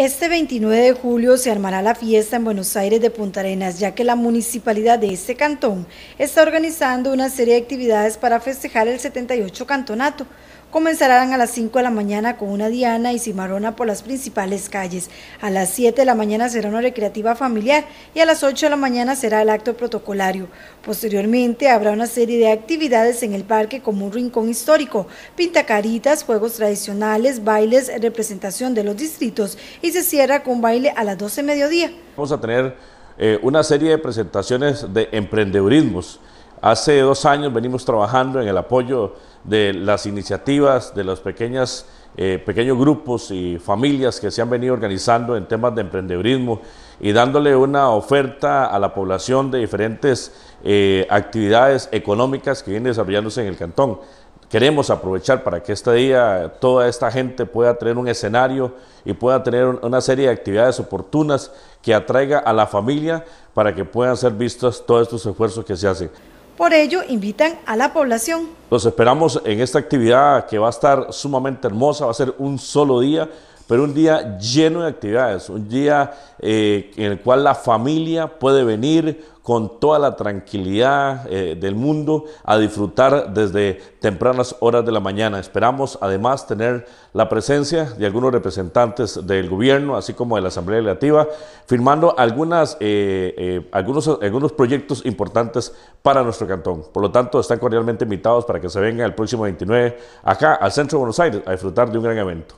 Este 29 de julio se armará la fiesta en Buenos Aires de Punta Arenas, ya que la municipalidad de este cantón está organizando una serie de actividades para festejar el 78 cantonato. Comenzarán a las 5 de la mañana con una diana y cimarrona por las principales calles. A las 7 de la mañana será una recreativa familiar y a las 8 de la mañana será el acto protocolario. Posteriormente habrá una serie de actividades en el parque como un rincón histórico, pintacaritas, juegos tradicionales, bailes, representación de los distritos y y se cierra con baile a las 12 mediodía. Vamos a tener eh, una serie de presentaciones de emprendedurismos. Hace dos años venimos trabajando en el apoyo de las iniciativas de los pequeñas eh, pequeños grupos y familias que se han venido organizando en temas de emprendedurismo y dándole una oferta a la población de diferentes eh, actividades económicas que vienen desarrollándose en el cantón. Queremos aprovechar para que este día toda esta gente pueda tener un escenario y pueda tener una serie de actividades oportunas que atraiga a la familia para que puedan ser vistos todos estos esfuerzos que se hacen. Por ello, invitan a la población. Los esperamos en esta actividad que va a estar sumamente hermosa, va a ser un solo día, pero un día lleno de actividades, un día eh, en el cual la familia puede venir con toda la tranquilidad eh, del mundo a disfrutar desde tempranas horas de la mañana. Esperamos además tener la presencia de algunos representantes del gobierno, así como de la Asamblea Legislativa, firmando algunas, eh, algunos, algunos proyectos importantes para nuestro cantón. Por lo tanto, están cordialmente invitados para que se vengan el próximo 29 acá al centro de Buenos Aires a disfrutar de un gran evento.